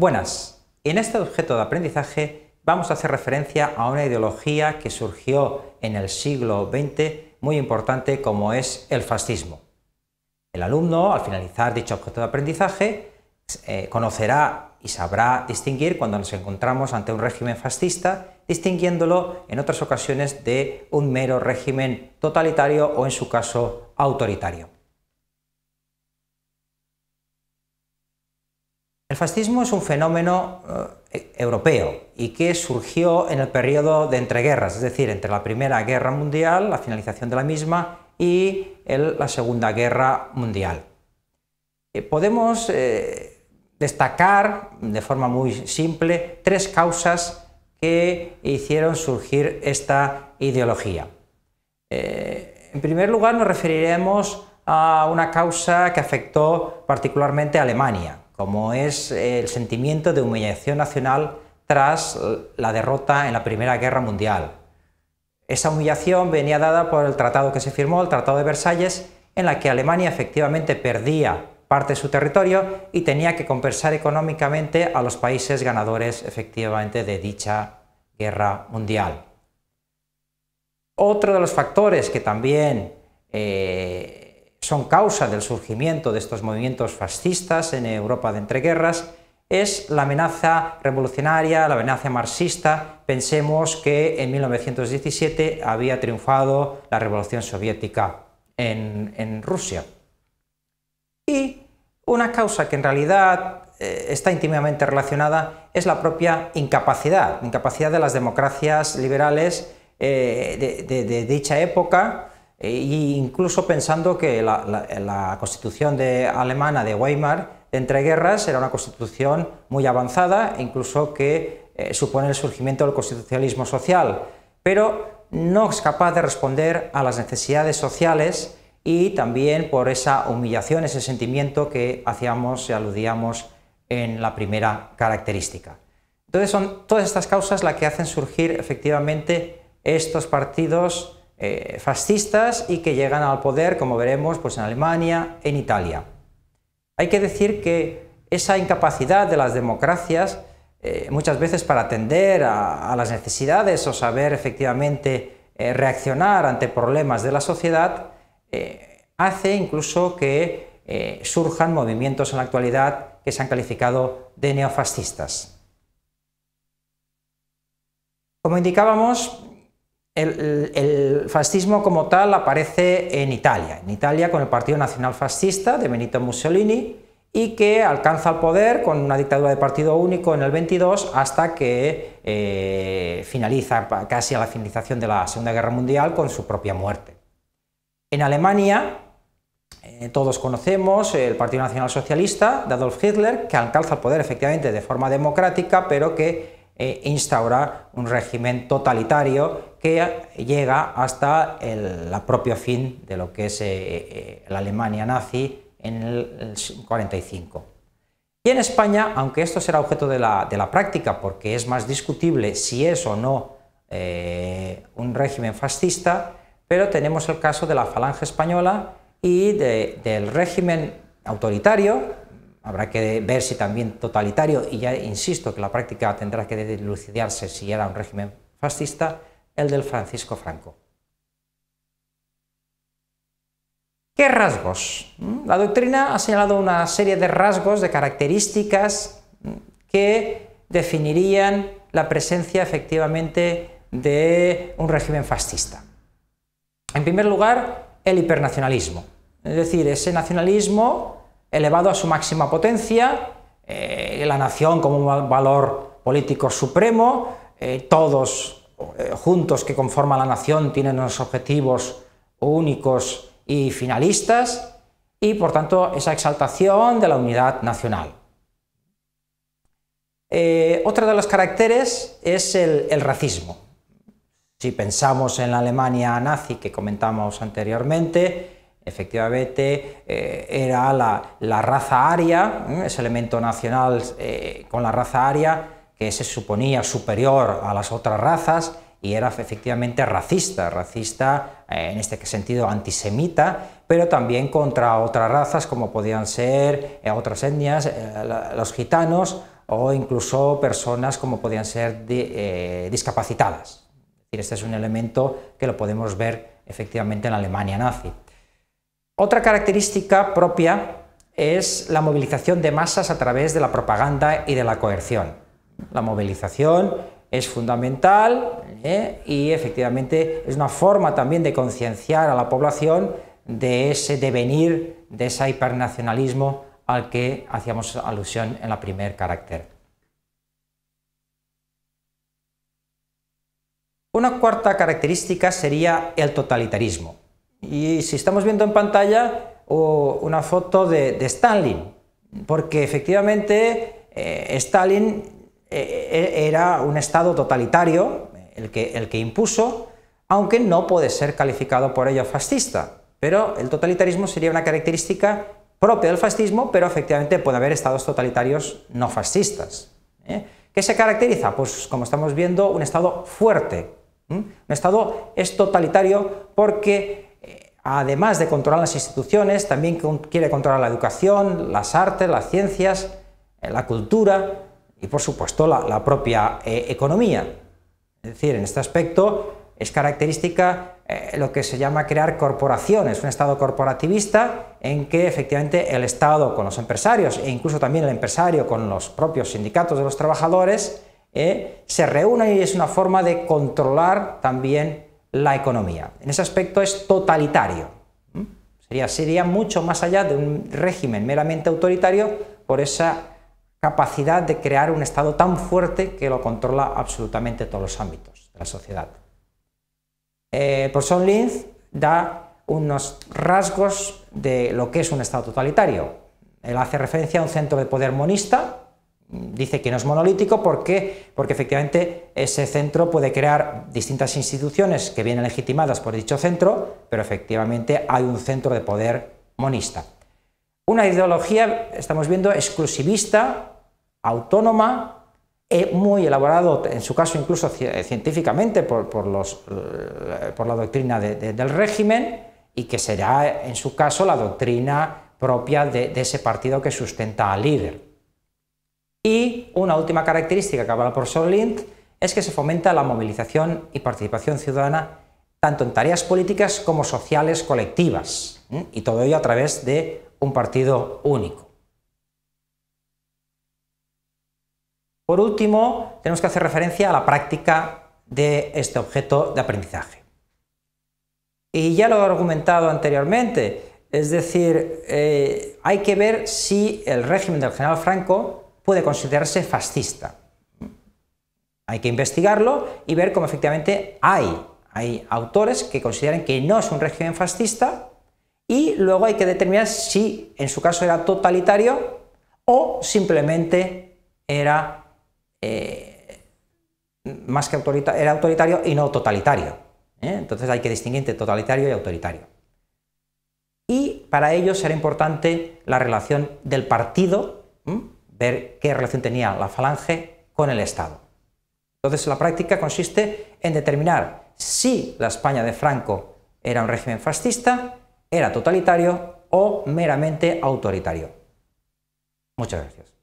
Buenas, en este objeto de aprendizaje vamos a hacer referencia a una ideología que surgió en el siglo XX muy importante como es el fascismo. El alumno, al finalizar dicho objeto de aprendizaje, eh, conocerá y sabrá distinguir cuando nos encontramos ante un régimen fascista, distinguiéndolo en otras ocasiones de un mero régimen totalitario o en su caso autoritario. El fascismo es un fenómeno eh, e-, europeo y que surgió en el periodo de entreguerras, es decir, entre la Primera Guerra Mundial, la finalización de la misma, y la Segunda Guerra Mundial. Eh, podemos eh, destacar de forma muy simple tres causas que hicieron surgir esta ideología. en primer lugar, nos referiremos a una causa que afectó particularmente a Alemania como es eh, el sentimiento de humillación nacional tras eh, la derrota en la Primera Guerra Mundial. Esa humillación venía dada por el tratado que se firmó, el Tratado de Versalles, en la que Alemania efectivamente perdía parte de su territorio y tenía que compensar económicamente a los países ganadores efectivamente de dicha guerra mundial. Otro de los factores que también eh, son causa del surgimiento de estos movimientos fascistas en Europa de entreguerras es la amenaza revolucionaria, la amenaza marxista. Pensemos que en 1917 había triunfado la revolución soviética en, Rusia. Y una causa que en realidad eh, está íntimamente relacionada es la propia incapacidad, incapacidad de las democracias liberales eh, de dicha época e incluso pensando que la, constitución de, alemana de Weimar de entreguerras era una constitución muy avanzada, e incluso que eh, supone el surgimiento del constitucionalismo social, pero no es capaz de responder a las necesidades sociales y también por esa humillación, ese sentimiento que hacíamos y aludíamos en la primera característica. Entonces son todas estas causas las que hacen surgir efectivamente estos partidos eh, fascistas y que llegan al poder, como veremos, pues en Alemania, en Italia. Hay que decir que esa incapacidad de las democracias eh, muchas veces para atender a, las necesidades o saber efectivamente eh, reaccionar ante problemas de la sociedad, hace incluso que surjan movimientos en la actualidad que se han calificado de neofascistas. Como indicábamos, el, fascismo como tal aparece en Italia, en Italia con el Partido Nacional Fascista de Benito Mussolini y que alcanza el poder con una dictadura de partido único en el 22 hasta que eh, finaliza casi a la finalización de la Segunda Guerra Mundial con su propia muerte. En Alemania eh, todos conocemos el Partido Nacional Socialista de Adolf Hitler que alcanza el poder efectivamente de forma democrática pero que e instaura instaurar un régimen totalitario que llega hasta el propio fin de lo que es eh, eh, la Alemania nazi en el, 45. Y en España, aunque esto será objeto de la, práctica, porque es más discutible si es o no eh, un régimen fascista, pero tenemos el caso de la falange española y del régimen autoritario Habrá que ver si también totalitario, y ya insisto que la práctica tendrá que dilucidarse si era un régimen fascista, el del Francisco Franco. ¿Qué rasgos? Mm, la doctrina ha señalado una serie de rasgos, de características mm, que definirían la presencia efectivamente de un régimen fascista. En primer lugar, el hipernacionalismo, es decir, ese nacionalismo elevado a su máxima potencia, eh, la nación como un valor político supremo, eh, todos eh, juntos que conforman la nación tienen unos objetivos únicos y finalistas, y por tanto esa exaltación de la unidad nacional. Otro de los caracteres es el racismo. Si pensamos en la Alemania nazi que comentamos anteriormente, Efectivamente, eh, era la, raza aria, ¿eh? ese elemento nacional eh, con la raza aria, que se suponía superior a las otras razas y era efectivamente racista, racista en este sentido antisemita, pero también contra otras razas como podían ser otras etnias, los gitanos o incluso personas como podían ser discapacitadas. Este es un elemento que lo podemos ver efectivamente en la Alemania nazi. Otra característica propia es la movilización de masas a través de la propaganda y de la coerción. La movilización es fundamental ¿eh? y efectivamente es una forma también de concienciar a la población de ese devenir, de ese hipernacionalismo al que hacíamos alusión en la primer carácter. Una cuarta característica sería el totalitarismo. Y si estamos viendo en pantalla una foto de, Stalin, porque efectivamente eh, Stalin eh, eh, era un Estado totalitario, el que, el que impuso, aunque no puede ser calificado por ello fascista. Pero el totalitarismo sería una característica propia del fascismo, pero efectivamente puede haber estados totalitarios no fascistas. ¿Qué se caracteriza? Pues como estamos viendo, un Estado fuerte. Un Estado es totalitario porque además de controlar las instituciones, también quiere controlar la educación, las artes, las ciencias, eh, la cultura y, por supuesto, la, propia eh, economía. Es decir, en este aspecto es característica eh, lo que se llama crear corporaciones, un Estado corporativista en que efectivamente el Estado con los empresarios e incluso también el empresario con los propios sindicatos de los trabajadores se reúnen y es una forma de controlar también la economía. En ese aspecto es totalitario. Sería, mucho más allá de un régimen meramente autoritario por esa capacidad de crear un Estado tan fuerte que lo controla absolutamente todos los ámbitos de la sociedad. Eh, por el Linz da unos rasgos de lo que es un Estado totalitario. Él hace referencia a un centro de poder monista, dice que no es monolítico, ¿por qué? Porque efectivamente ese centro puede crear distintas instituciones que vienen legitimadas por dicho centro, pero efectivamente hay un centro de poder monista. Una ideología, estamos viendo, exclusivista, autónoma, eh, muy elaborado, en su caso incluso eh, científicamente, eh, por, la doctrina del régimen, y que será, en su caso, la doctrina propia de ese partido que sustenta al líder. Y una última característica que habla el profesor Lind es que se fomenta la movilización y participación ciudadana tanto en tareas políticas como sociales colectivas, y todo ello a través de un partido único. Por último, tenemos que hacer referencia a la práctica de este objeto de aprendizaje. Y ya lo he argumentado anteriormente, es decir, eh, hay que ver si el régimen del general Franco puede considerarse fascista. Hay que investigarlo y ver cómo efectivamente hay, hay autores que consideran que no es un régimen fascista y luego hay que determinar si en su caso era totalitario o simplemente era eh, más que autoritario, era autoritario y no totalitario. ¿eh? Entonces hay que distinguir entre totalitario y autoritario. Y para ello será importante la relación del partido, ver qué relación tenía la falange con el Estado. Entonces la práctica consiste en determinar si la España de Franco era un régimen fascista, era totalitario o meramente autoritario. Muchas gracias.